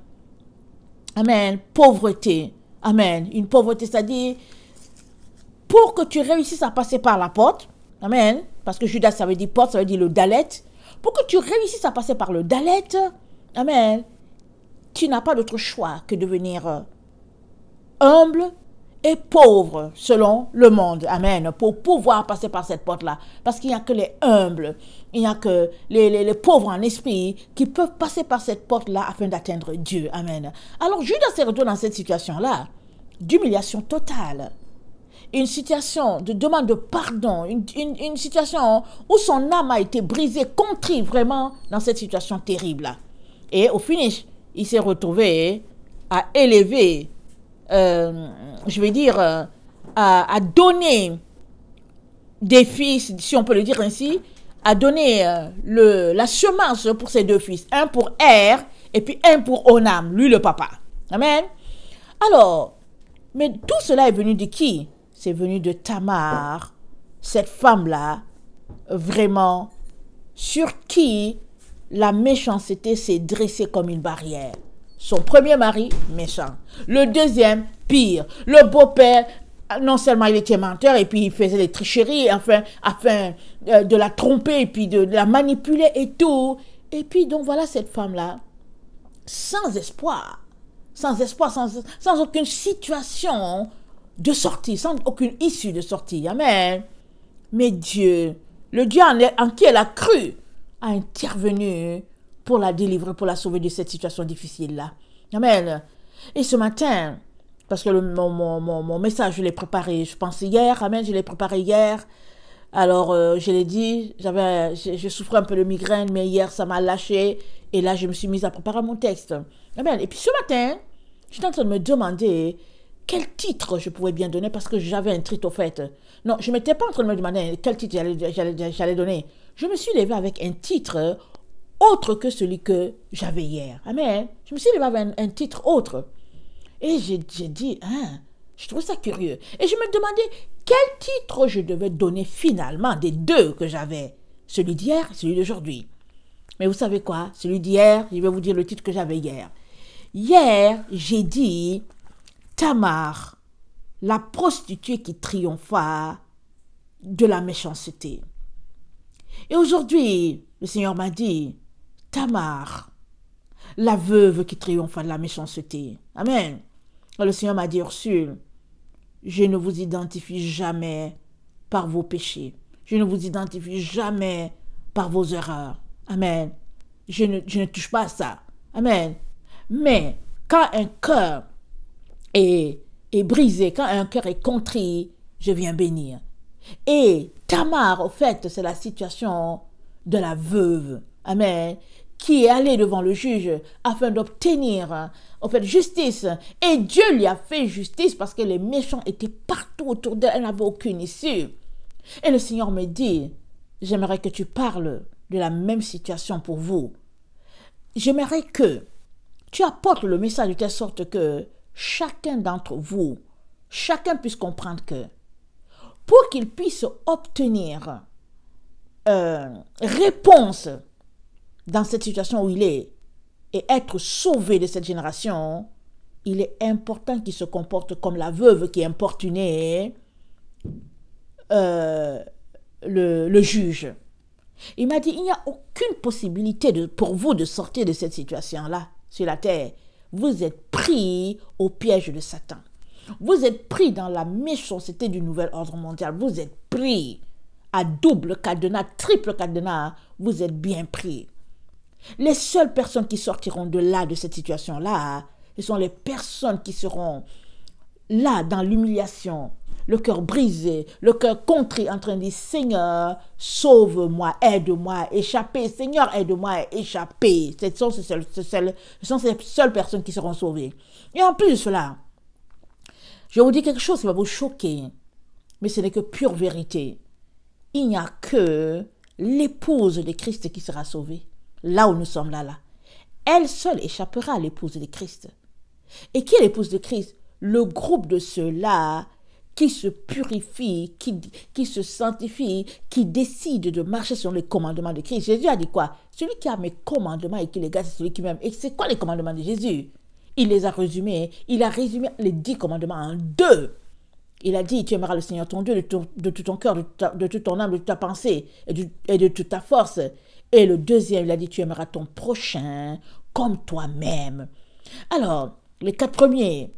Amen. Pauvreté. Amen. Une pauvreté, c'est-à-dire, pour que tu réussisses à passer par la porte, Amen. Parce que Judas, ça veut dire porte, ça veut dire le dalet. Pour que tu réussisses à passer par le dalet, Amen. Tu n'as pas d'autre choix que de devenir euh, humble et pauvres selon le monde. Amen. Pour pouvoir passer par cette porte-là. Parce qu'il n'y a que les humbles, il n'y a que les, les, pauvres en esprit qui peuvent passer par cette porte-là afin d'atteindre Dieu. Amen. Alors Judas se retrouve dans cette situation-là d'humiliation totale. Une situation de demande de pardon, une, une, une, situation où son âme a été brisée, contrit vraiment dans cette situation terrible Et au finish, il s'est retrouvé à élever euh, je vais dire, euh, à, donner des fils, si on peut le dire ainsi, à donner euh, le, la semence pour ses deux fils. Un pour R et puis un pour Onam, lui le papa. Amen. Alors, mais tout cela est venu de qui C'est venu de Tamar, cette femme-là, vraiment, sur qui la méchanceté s'est dressée comme une barrière. Son premier mari, méchant. Le deuxième, pire. Le beau-père, non seulement il était menteur, et puis il faisait des tricheries afin, afin euh, de la tromper, et puis de, la manipuler et tout. Et puis donc voilà cette femme-là, sans espoir, sans espoir, sans, aucune situation de sortie, sans aucune issue de sortie. Amen. Mais Dieu, le Dieu en qui elle a cru, a intervenu pour la délivrer, pour la sauver de cette situation difficile-là. Amen. Et ce matin, parce que le, mon, mon, message, je l'ai préparé, je pense hier, amen, je l'ai préparé hier. Alors, euh, je l'ai dit, j'avais, je, souffrais un peu de migraine, mais hier, ça m'a lâché. Et là, je me suis mise à préparer mon texte. Amen. Et puis ce matin, j'étais en train de me demander quel titre je pouvais bien donner parce que j'avais un titre au fait. Non, je ne m'étais pas en train de me demander quel titre j'allais donner. Je me suis levée avec un titre autre que celui que j'avais hier. Amen. Je me suis dit, un, titre autre. Et j'ai dit, hein, je trouve ça curieux. Et je me demandais quel titre je devais donner finalement des deux que j'avais. Celui d'hier, celui d'aujourd'hui. Mais vous savez quoi Celui d'hier, je vais vous dire le titre que j'avais hier. Hier, j'ai dit Tamar, la prostituée qui triompha de la méchanceté. Et aujourd'hui, le Seigneur m'a dit, Tamar, la veuve qui triomphe de la méchanceté. Amen. Le Seigneur m'a dit, Ursule, je ne vous identifie jamais par vos péchés. Je ne vous identifie jamais par vos erreurs. Amen. Je ne, je ne touche pas à ça. Amen. Mais quand un cœur est, est brisé, quand un cœur est contrit, je viens bénir. Et Tamar, au fait, c'est la situation de la veuve. Amen qui est allé devant le juge afin d'obtenir en fait justice. Et Dieu lui a fait justice parce que les méchants étaient partout autour d'elle, elle n'avait aucune issue. Et le Seigneur me dit, j'aimerais que tu parles de la même situation pour vous. J'aimerais que tu apportes le message de telle sorte que chacun d'entre vous, chacun puisse comprendre que pour qu'il puisse obtenir euh, réponse dans cette situation où il est et être sauvé de cette génération, il est important qu'il se comporte comme la veuve qui importunait euh, le, le juge. Il m'a dit, il n'y a aucune possibilité de, pour vous de sortir de cette situation-là sur la terre. Vous êtes pris au piège de Satan. Vous êtes pris dans la méchanceté du nouvel ordre mondial. Vous êtes pris à double cadenas, triple cadenas. Vous êtes bien pris. Les seules personnes qui sortiront de là, de cette situation-là, ce sont les personnes qui seront là dans l'humiliation, le cœur brisé, le cœur contrit en train de dire Seigneur, sauve-moi, aide-moi, échapper Seigneur, aide-moi, échappez. Ce ces, ce ce sont ces seules personnes qui seront sauvées. Et en plus de cela, je vous dis quelque chose qui va vous choquer, mais ce n'est que pure vérité. Il n'y a que l'épouse de Christ qui sera sauvée là où nous sommes là, là, elle seule échappera à l'épouse de Christ. Et qui est l'épouse de Christ Le groupe de ceux-là qui se purifient, qui, qui se sanctifient, qui décident de marcher sur les commandements de Christ. Jésus a dit quoi Celui qui a mes commandements et qui les garde, c'est celui qui m'aime. Et c'est quoi les commandements de Jésus Il les a résumés. Il a résumé les dix commandements en deux. Il a dit, tu aimeras le Seigneur ton Dieu de, tout ton cœur, de, toute ton âme, de toute ta pensée et de toute ta force. Et le deuxième, il a dit, tu aimeras ton prochain comme toi-même. Alors, les quatre premiers,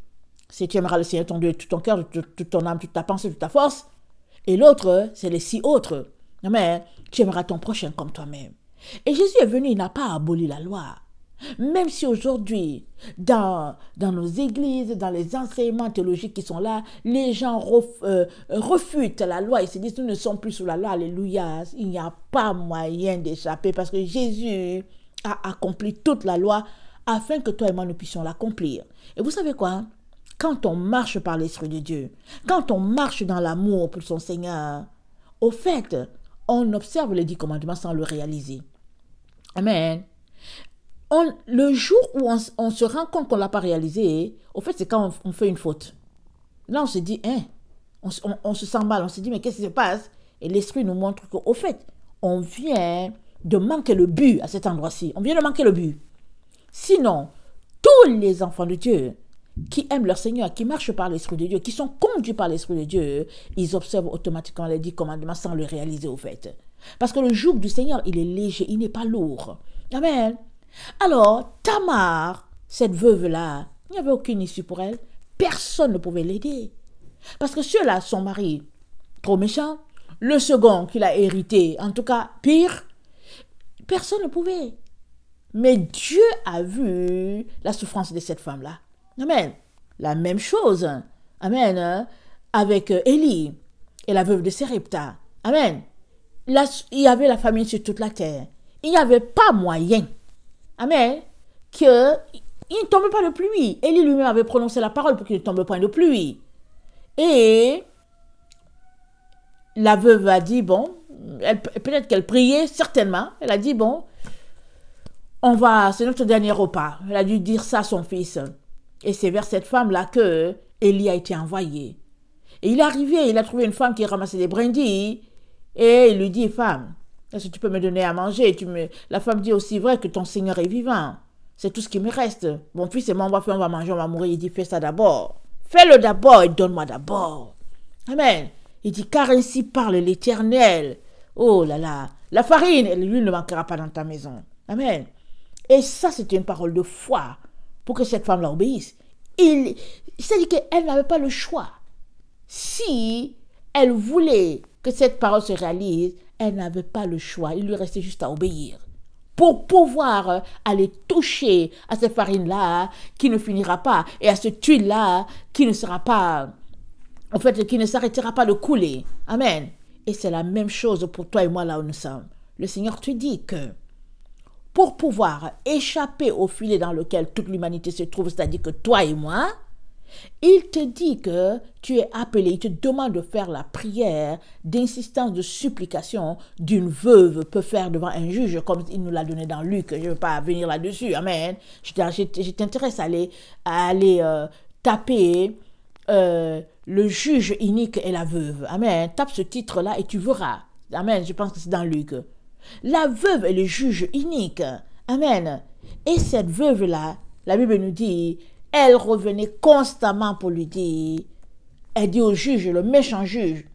c'est tu aimeras le Seigneur ton Dieu tout ton cœur, de toute ton âme, toute ta pensée, toute ta force. Et l'autre, c'est les six autres. Mais tu aimeras ton prochain comme toi-même. Et Jésus est venu, il n'a pas aboli la loi. Même si aujourd'hui, dans, dans nos églises, dans les enseignements théologiques qui sont là, les gens euh, refutent la loi. Ils se disent, nous ne sommes plus sous la loi, alléluia. Il n'y a pas moyen d'échapper parce que Jésus a accompli toute la loi afin que toi et moi nous puissions l'accomplir. Et vous savez quoi Quand on marche par l'Esprit de Dieu, quand on marche dans l'amour pour son Seigneur, au fait, on observe les dix commandements sans le réaliser. Amen le jour où on, se rend compte qu'on ne l'a pas réalisé, au fait, c'est quand on, fait une faute. Là, on se dit, hein, on, se sent mal, on se dit, mais qu'est-ce qui se passe Et l'esprit nous montre qu'au fait, on vient de manquer le but à cet endroit-ci. On vient de manquer le but. Sinon, tous les enfants de Dieu qui aiment leur Seigneur, qui marchent par l'Esprit de Dieu, qui sont conduits par l'Esprit de Dieu, ils observent automatiquement les dix commandements sans le réaliser au fait. Parce que le jour du Seigneur, il est léger, il n'est pas lourd. Amen. Alors, Tamar, cette veuve-là, il n'y avait aucune issue pour elle. Personne ne pouvait l'aider. Parce que ceux-là, son mari, trop méchant, le second qu'il a hérité, en tout cas, pire, personne ne pouvait. Mais Dieu a vu la souffrance de cette femme-là. Amen. La même chose. Hein. Amen. Hein, avec euh, Élie et la veuve de Serepta. Amen. il y avait la famine sur toute la terre. Il n'y avait pas moyen mais Que il ne tombe pas de pluie. Élie lui-même avait prononcé la parole pour qu'il ne tombe pas de pluie. Et la veuve a dit, bon, peut-être qu'elle priait, certainement. Elle a dit, bon, on va, c'est notre dernier repas. Elle a dû dire ça à son fils. Et c'est vers cette femme-là que Élie a été envoyé. Et il est arrivé, il a trouvé une femme qui ramassait des brindilles. Et il lui dit, femme, est-ce que tu peux me donner à manger tu me... La femme dit aussi vrai que ton Seigneur est vivant. C'est tout ce qui me reste. Mon fils et moi, on va manger, on va mourir. Il dit, fais ça d'abord. Fais-le d'abord et donne-moi d'abord. Amen. Il dit, car ainsi parle l'Éternel. Oh là là. La farine et l'huile ne manquera pas dans ta maison. Amen. Et ça, c'était une parole de foi pour que cette femme-là obéisse. Il, c'est-à-dire qu'elle n'avait pas le choix. Si elle voulait que cette parole se réalise, elle n'avait pas le choix, il lui restait juste à obéir. Pour pouvoir euh, aller toucher à cette farine-là qui ne finira pas et à ce tuile-là qui ne sera pas, en fait, qui ne s'arrêtera pas de couler. Amen. Et c'est la même chose pour toi et moi là où nous sommes. Le Seigneur te dit que pour pouvoir échapper au filet dans lequel toute l'humanité se trouve, c'est-à-dire que toi et moi, il te dit que tu es appelé, il te demande de faire la prière d'insistance, de supplication d'une veuve peut faire devant un juge, comme il nous l'a donné dans Luc. Je ne veux pas venir là-dessus. Amen. Je t'intéresse à aller, à aller euh, taper euh, le juge unique et la veuve. Amen. Tape ce titre-là et tu verras. Amen. Je pense que c'est dans Luc. La veuve et le juge unique. Amen. Et cette veuve-là, la Bible nous dit, elle revenait constamment pour lui dire, elle dit au juge, le méchant juge,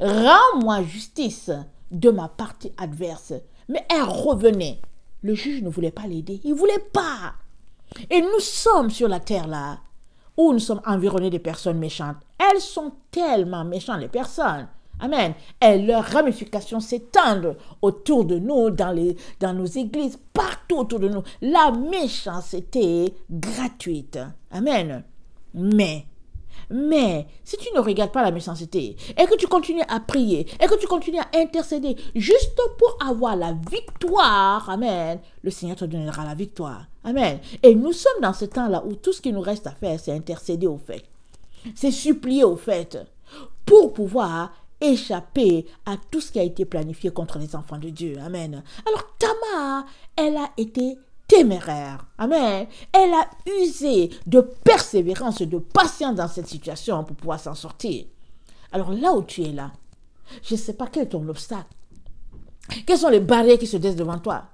rends-moi justice de ma partie adverse. Mais elle revenait. Le juge ne voulait pas l'aider. Il ne voulait pas. Et nous sommes sur la terre là, où nous sommes environnés de personnes méchantes. Elles sont tellement méchantes, les personnes. Amen. Et leurs ramifications s'étendent autour de nous, dans, les, dans nos églises, partout autour de nous. La méchanceté gratuite. Amen. Mais, mais, si tu ne regardes pas la méchanceté et que tu continues à prier et que tu continues à intercéder juste pour avoir la victoire, Amen, le Seigneur te donnera la victoire. Amen. Et nous sommes dans ce temps-là où tout ce qui nous reste à faire, c'est intercéder au fait. C'est supplier au fait pour pouvoir échapper à tout ce qui a été planifié contre les enfants de Dieu. Amen. Alors Tamar, elle a été téméraire. Amen. Elle a usé de persévérance et de patience dans cette situation pour pouvoir s'en sortir. Alors là où tu es là, je ne sais pas quel est ton obstacle. Quels sont les barrières qui se dressent devant toi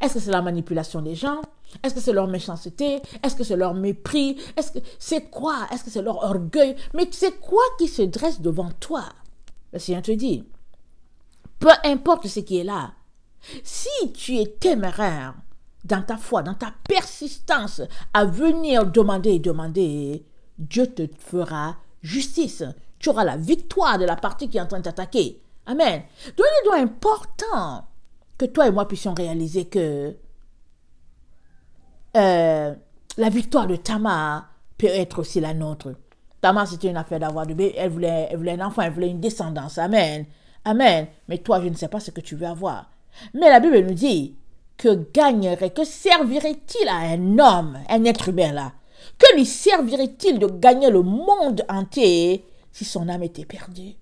Est-ce que c'est la manipulation des gens Est-ce que c'est leur méchanceté Est-ce que c'est leur mépris Est-ce que c'est quoi Est-ce que c'est leur orgueil Mais c'est quoi qui se dresse devant toi le Seigneur te dit, peu importe ce qui est là, si tu es téméraire dans ta foi, dans ta persistance à venir demander et demander, Dieu te fera justice. Tu auras la victoire de la partie qui est en train de t'attaquer. Amen. Donc il est important que toi et moi puissions réaliser que euh, la victoire de Tamar peut être aussi la nôtre c'était une affaire d'avoir de bébé. Elle voulait, elle voulait un enfant, elle voulait une descendance. Amen. Amen. Mais toi, je ne sais pas ce que tu veux avoir. Mais la Bible nous dit que gagnerait, que servirait-il à un homme, un être humain là Que lui servirait-il de gagner le monde entier si son âme était perdue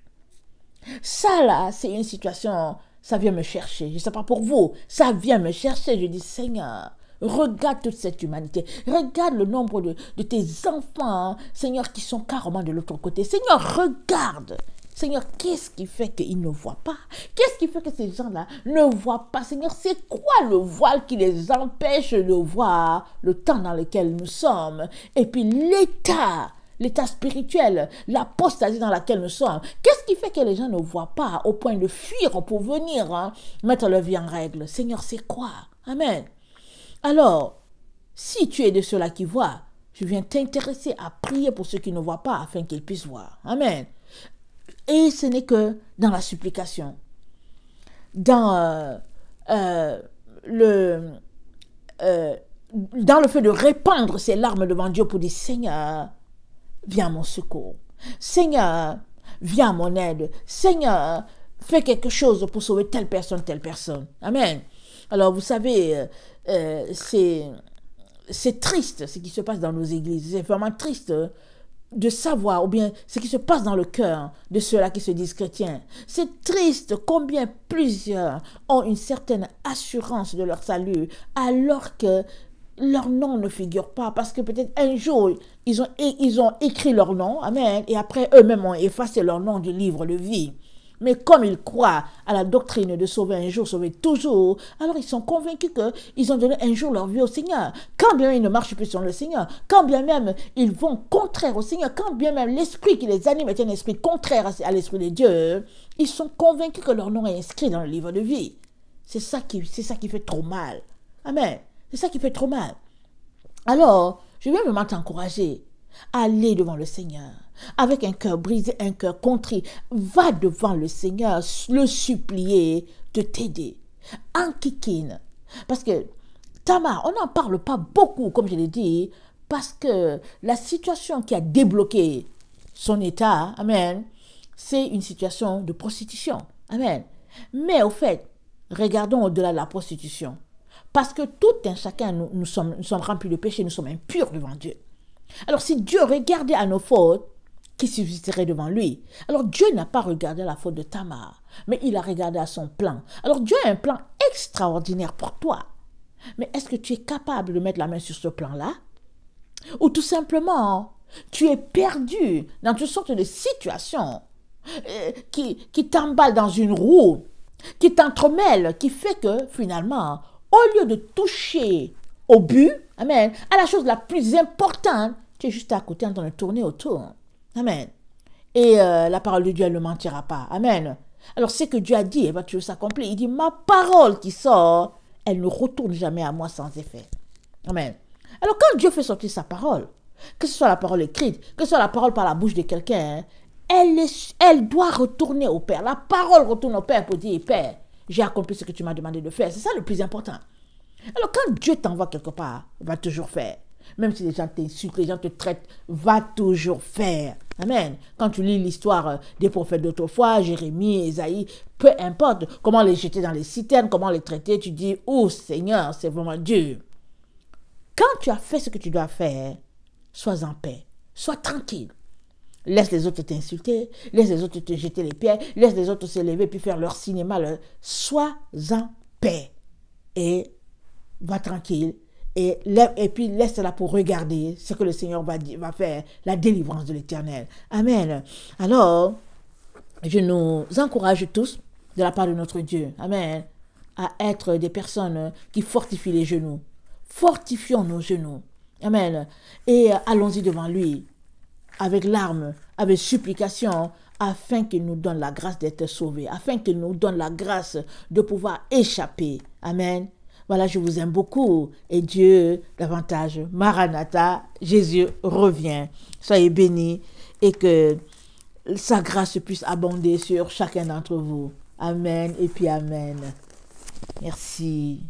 Ça là, c'est une situation, ça vient me chercher. Je ne sais pas pour vous, ça vient me chercher. Je dis Seigneur, Regarde toute cette humanité. Regarde le nombre de, tes enfants, hein, Seigneur, qui sont carrément de l'autre côté. Seigneur, regarde. Seigneur, qu'est-ce qui fait qu'ils ne voient pas Qu'est-ce qui fait que ces gens-là ne voient pas Seigneur, c'est quoi le voile qui les empêche de voir le temps dans lequel nous sommes Et puis l'état l'état spirituel, l'apostasie dans laquelle nous sommes. Qu'est-ce qui fait que les gens ne voient pas au point de fuir pour venir hein, mettre leur vie en règle Seigneur, c'est quoi Amen. Alors, si tu es de ceux-là qui voient, je viens t'intéresser à prier pour ceux qui ne voient pas afin qu'ils puissent voir. Amen. Et ce n'est que dans la supplication, dans, euh, euh, le, euh, dans le fait de répandre ses larmes devant Dieu pour dire Seigneur, viens à mon secours. Seigneur, viens à mon aide. Seigneur, fais quelque chose pour sauver telle personne, telle personne. Amen. Alors, vous savez, euh, c'est triste ce qui se passe dans nos églises. C'est vraiment triste euh, de savoir, ou bien ce qui se passe dans le cœur de ceux-là qui se disent chrétiens. C'est triste combien plusieurs ont une certaine assurance de leur salut, alors que leur nom ne figure pas, parce que peut-être un jour, ils ont, ils ont écrit leur nom, amen, et après eux-mêmes ont effacé leur nom du livre de vie. Mais comme ils croient à la doctrine de sauver un jour, sauver toujours, alors ils sont convaincus qu'ils ont donné un jour leur vie au Seigneur. Quand bien ils ne marchent plus sur le Seigneur, quand bien même ils vont contraire au Seigneur, quand bien même l'esprit qui les anime est un esprit contraire à l'esprit de Dieu, ils sont convaincus que leur nom est inscrit dans le livre de vie. C'est ça qui, ça qui fait trop mal. Amen. C'est ça qui fait trop mal. Alors, je viens vraiment t'encourager. Allez devant le Seigneur. Avec un cœur brisé, un cœur contrit, va devant le Seigneur, le supplier de t'aider. En kikine. Parce que Tamar, on n'en parle pas beaucoup, comme je l'ai dit, parce que la situation qui a débloqué son état, amen, c'est une situation de prostitution. Amen. Mais au fait, regardons au-delà de la prostitution. Parce que tout un chacun, nous, sommes, nous sommes remplis de péché, nous sommes impurs devant Dieu. Alors si Dieu regardait à nos fautes, qui subsisterait devant lui Alors Dieu n'a pas regardé la faute de Tamar, mais il a regardé à son plan. Alors Dieu a un plan extraordinaire pour toi. Mais est-ce que tu es capable de mettre la main sur ce plan-là Ou tout simplement, tu es perdu dans une sorte de situation euh, qui, t'emballe dans une roue, qui t'entremêle, qui fait que finalement, au lieu de toucher au but, amen, à la chose la plus importante, tu es juste à côté en train de tourner autour. Amen. Et euh, la parole de Dieu, elle ne mentira pas. Amen. Alors, ce que Dieu a dit, et tu veux s'accomplir. Il dit, ma parole qui sort, elle ne retourne jamais à moi sans effet. Amen. Alors, quand Dieu fait sortir sa parole, que ce soit la parole écrite, que ce soit la parole par la bouche de quelqu'un, elle, elle doit retourner au Père. La parole retourne au Père pour dire, Père, j'ai accompli ce que tu m'as demandé de faire. C'est ça le plus important. Alors quand Dieu t'envoie quelque part, va toujours faire. Même si les gens t'insultent, les gens te traitent, va toujours faire. Amen. Quand tu lis l'histoire euh, des prophètes d'autrefois, Jérémie, Esaïe, peu importe comment les jeter dans les citernes, comment les traiter, tu dis, oh Seigneur, c'est vraiment Dieu. Quand tu as fait ce que tu dois faire, sois en paix, sois tranquille. Laisse les autres t'insulter, laisse les autres te jeter les pierres, laisse les autres se lever puis faire leur cinéma. Sois en paix et va tranquille et, et puis laisse-la pour regarder ce que le Seigneur va, va faire, la délivrance de l'Éternel. Amen. Alors, je nous encourage tous de la part de notre Dieu. Amen. À être des personnes qui fortifient les genoux. Fortifions nos genoux. Amen. Et allons-y devant lui avec larmes, avec supplication, afin qu'il nous donne la grâce d'être sauvés, afin qu'il nous donne la grâce de pouvoir échapper. Amen. Voilà, je vous aime beaucoup et Dieu davantage. Maranatha, Jésus revient. Soyez bénis et que sa grâce puisse abonder sur chacun d'entre vous. Amen et puis Amen. Merci.